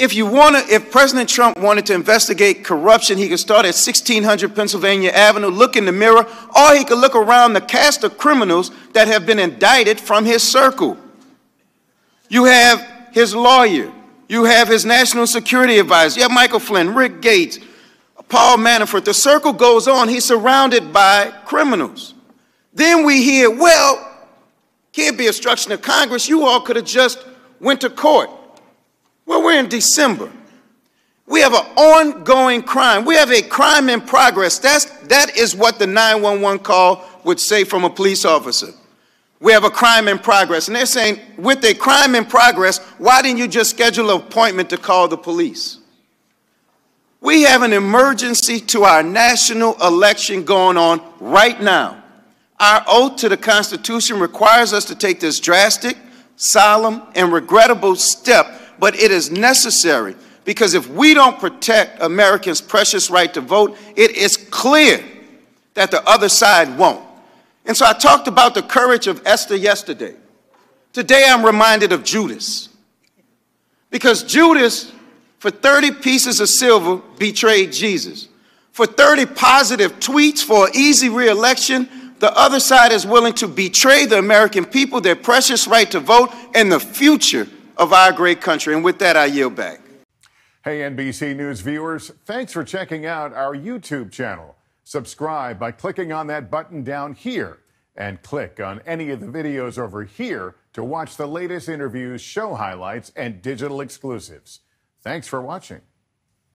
If you want to, if President Trump wanted to investigate corruption, he could start at 1600 Pennsylvania Avenue, look in the mirror, or he could look around the cast of criminals that have been indicted from his circle. You have his lawyer, you have his national security advisor, you have Michael Flynn, Rick Gates, Paul Manafort. The circle goes on. He's surrounded by criminals. Then we hear, well, can't be obstruction of Congress. You all could have just went to court. Well, we're in December. We have an ongoing crime. We have a crime in progress. That's, that is what the 911 call would say from a police officer. We have a crime in progress. And they're saying, with a crime in progress, why didn't you just schedule an appointment to call the police? We have an emergency to our national election going on right now. Our oath to the Constitution requires us to take this drastic, solemn, and regrettable step but it is necessary because if we don't protect Americans' precious right to vote, it is clear that the other side won't. And so I talked about the courage of Esther yesterday. Today I'm reminded of Judas. Because Judas, for 30 pieces of silver, betrayed Jesus. For 30 positive tweets for easy reelection, the other side is willing to betray the American people, their precious right to vote, and the future of our great country. And with that, I yield back. Hey, NBC News viewers, thanks for checking out our YouTube channel. Subscribe by clicking on that button down here and click on any of the videos over here to watch the latest interviews, show highlights, and digital exclusives. Thanks for watching.